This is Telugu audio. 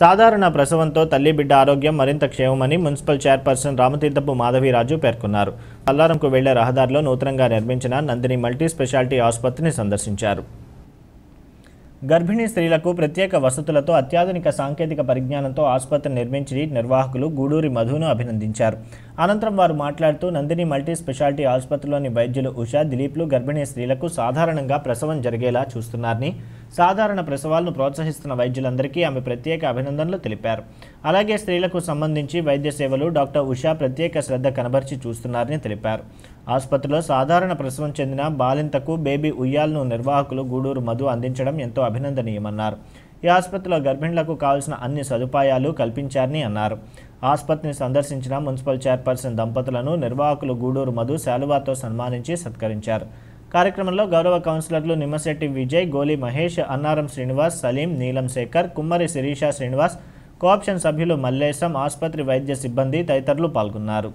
సాధారణ ప్రసవంతో తల్లి బిడ్డ ఆరోగ్యం మరింత క్షేమమని మున్సిపల్ చైర్పర్సన్ రామతీర్థపు మాధవిరాజు పేర్కొన్నారు పల్లారంకు వెళ్లే రహదారిలో నూతనంగా నిర్మించిన నందిని మల్టీ స్పెషాలిటీ ఆసుపత్రిని సందర్శించారు గర్భిణీ స్త్రీలకు ప్రత్యేక వసతులతో అత్యాధునిక సాంకేతిక పరిజ్ఞానంతో ఆసుపత్రి నిర్మించి నిర్వాహకులు గూడూరి మధును అభినందించారు అనంతరం వారు మాట్లాడుతూ నందిని మల్టీ స్పెషాలిటీ ఆసుపత్రిలోని వైద్యులు ఉషా దిలీప్లు గర్భిణీ స్త్రీలకు సాధారణంగా ప్రసవం జరిగేలా చూస్తున్నారని సాధారణ ప్రసవాలను ప్రోత్సహిస్తున్న వైద్యులందరికీ ఆమె ప్రత్యేక అభినందనలు తెలిపారు అలాగే స్త్రీలకు సంబంధించి వైద్య సేవలు డాక్టర్ ఉషా ప్రత్యేక శ్రద్ధ కనబర్చి చూస్తున్నారని తెలిపారు ఆసుపత్రిలో సాధారణ ప్రసవం చెందిన బాలింతకు బేబీ ఉయ్యాలను నిర్వాహకులు గూడూరు మధు అందించడం ఎంతో అభినందనీయమన్నారు ఈ ఆసుపత్రిలో గర్భిణులకు కావాల్సిన అన్ని సదుపాయాలు కల్పించారని అన్నారు ఆసుపత్రిని సందర్శించిన మున్సిపల్ చైర్పర్సన్ దంపతులను నిర్వాహకులు గూడూరు మధు శాలువాతో సన్మానించి సత్కరించారు కార్యక్రమంలో గౌరవ కౌన్సిలర్లు నిమ్మశెట్టి విజయ్ గోలి మహేష్ అన్నారం శ్రీనివాస్ సలీం నీలం శేఖర్ కుమ్మరి శిరీష శ్రీనివాస్ కోఆప్షన్ సభ్యులు మల్లేశం ఆసుపత్రి వైద్య సిబ్బంది తదితరులు పాల్గొన్నారు